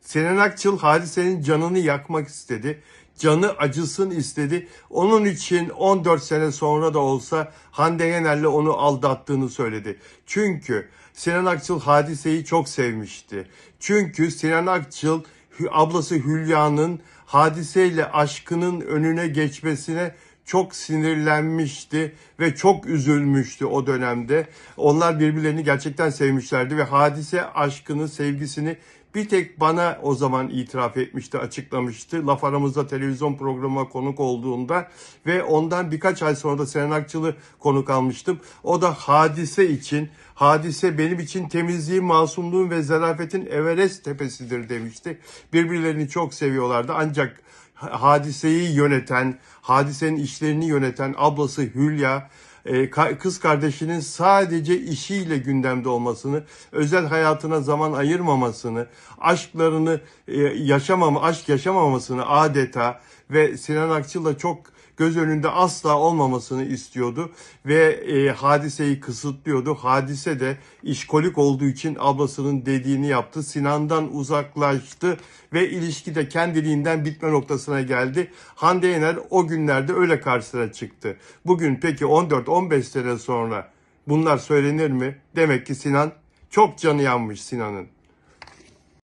Sinan Akçıl hadisenin canını yakmak istedi. Canı acısın istedi. Onun için 14 sene sonra da olsa Hande Yener'le onu aldattığını söyledi. Çünkü Sinan Akçıl hadiseyi çok sevmişti. Çünkü Sinan Akçıl ablası Hülya'nın hadiseyle aşkının önüne geçmesine çok sinirlenmişti ve çok üzülmüştü o dönemde. Onlar birbirlerini gerçekten sevmişlerdi ve hadise aşkını, sevgisini bir tek bana o zaman itiraf etmişti, açıklamıştı. Laf aramızda televizyon programına konuk olduğunda ve ondan birkaç ay sonra da Seren Akçıl'ı konuk almıştım. O da hadise için, hadise benim için temizliğin, masumluğun ve zarafetin Everest tepesidir demişti. Birbirlerini çok seviyorlardı ancak hadiseyi yöneten, hadisenin işlerini yöneten ablası Hülya, e, kız kardeşinin sadece işiyle gündemde olmasını, özel hayatına zaman ayırmamasını, aşklarını e, yaşamam, aşk yaşamamasını adeta ve Sinan Akçıl'la çok göz önünde asla olmamasını istiyordu ve e, hadiseyi kısıtlıyordu. Hadise de işkolik olduğu için ablasının dediğini yaptı. Sinan'dan uzaklaştı ve ilişki de kendiliğinden bitme noktasına geldi. Hande Yener o günlerde öyle karşısına çıktı. Bugün peki 14-15 sene sonra bunlar söylenir mi? Demek ki Sinan çok canı yanmış Sinan'ın.